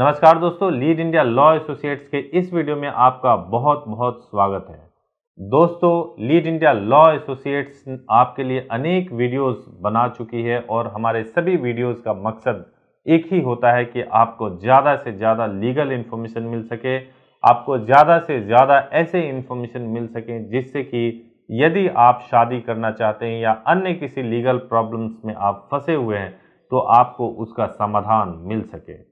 नमस्कार दोस्तों lead India law associates के इस वीडियो में आपका बहुत बहुत स्वागत है दोस्तों लीड इंडिया लॉ एसोसिएट्स आपके लिए अनेक वीडियोस बना चुकी है और हमारे सभी वीडियोस का मकसद एक ही होता है कि आपको ज़्यादा से ज़्यादा लीगल इन्फॉर्मेशन मिल सके आपको ज़्यादा से ज़्यादा ऐसे इन्फॉर्मेशन मिल सके जिससे कि यदि आप शादी करना चाहते हैं या अन्य किसी लीगल प्रॉब्लम्स में आप फंसे हुए हैं तो आपको उसका समाधान मिल सके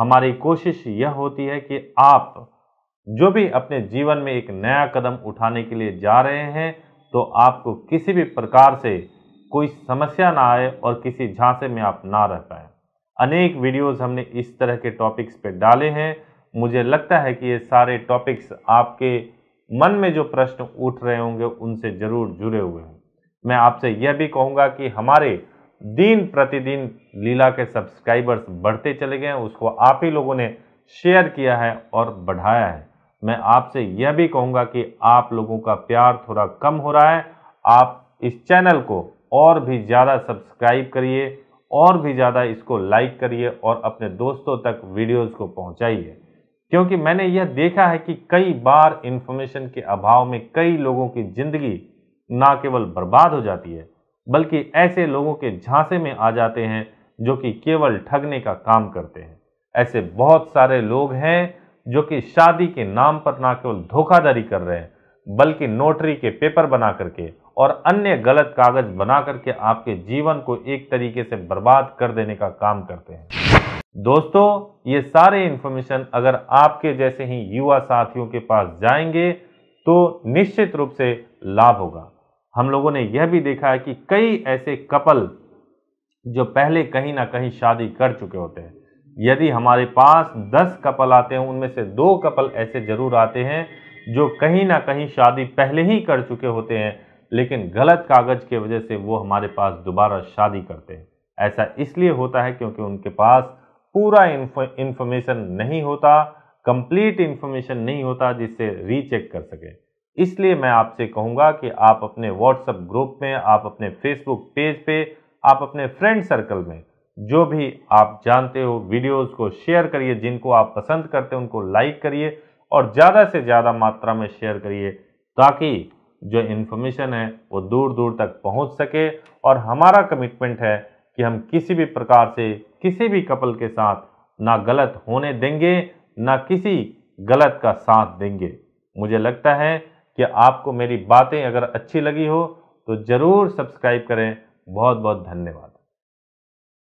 हमारी कोशिश यह होती है कि आप जो भी अपने जीवन में एक नया कदम उठाने के लिए जा रहे हैं तो आपको किसी भी प्रकार से कोई समस्या ना आए और किसी झांसे में आप ना रह पाए अनेक वीडियोस हमने इस तरह के टॉपिक्स पे डाले हैं मुझे लगता है कि ये सारे टॉपिक्स आपके मन में जो प्रश्न उठ रहे होंगे उनसे ज़रूर जुड़े हुए हैं मैं आपसे यह भी कहूँगा कि हमारे दिन प्रतिदिन लीला के सब्सक्राइबर्स बढ़ते चले गए हैं उसको आप ही लोगों ने शेयर किया है और बढ़ाया है मैं आपसे यह भी कहूँगा कि आप लोगों का प्यार थोड़ा कम हो रहा है आप इस चैनल को और भी ज़्यादा सब्सक्राइब करिए और भी ज़्यादा इसको लाइक करिए और अपने दोस्तों तक वीडियोस को पहुंचाइए क्योंकि मैंने यह देखा है कि कई बार इन्फॉर्मेशन के अभाव में कई लोगों की ज़िंदगी ना केवल बर्बाद हो जाती है बल्कि ऐसे लोगों के झांसे में आ जाते हैं जो कि केवल ठगने का काम करते हैं ऐसे बहुत सारे लोग हैं जो कि शादी के नाम पर ना केवल धोखाधड़ी कर रहे हैं बल्कि नोटरी के पेपर बना करके और अन्य गलत कागज बना करके आपके जीवन को एक तरीके से बर्बाद कर देने का काम करते हैं दोस्तों ये सारे इन्फॉर्मेशन अगर आपके जैसे ही युवा साथियों के पास जाएंगे तो निश्चित रूप से लाभ होगा हम लोगों ने यह भी देखा है कि कई ऐसे कपल जो पहले कहीं ना कहीं शादी कर चुके होते हैं यदि हमारे पास दस कपल आते हैं उनमें से दो कपल ऐसे ज़रूर आते हैं जो कहीं ना कहीं शादी पहले ही कर चुके होते हैं लेकिन गलत कागज़ के वजह से वो हमारे पास दोबारा शादी करते हैं ऐसा इसलिए होता है क्योंकि उनके पास पूरा इन्फॉर्मेशन नहीं होता कंप्लीट इन्फॉर्मेशन नहीं होता जिससे रीचेक कर सकें इसलिए मैं आपसे कहूँगा कि आप अपने व्हाट्सएप ग्रुप में आप अपने फेसबुक पेज पे आप अपने फ्रेंड सर्कल में जो भी आप जानते हो वीडियोस को शेयर करिए जिनको आप पसंद करते हैं उनको लाइक करिए और ज़्यादा से ज़्यादा मात्रा में शेयर करिए ताकि जो इन्फॉर्मेशन है वो दूर दूर तक पहुंच सके और हमारा कमिटमेंट है कि हम किसी भी प्रकार से किसी भी कपल के साथ ना गलत होने देंगे ना किसी गलत का साथ देंगे मुझे लगता है कि आपको मेरी बातें अगर अच्छी लगी हो तो ज़रूर सब्सक्राइब करें बहुत बहुत धन्यवाद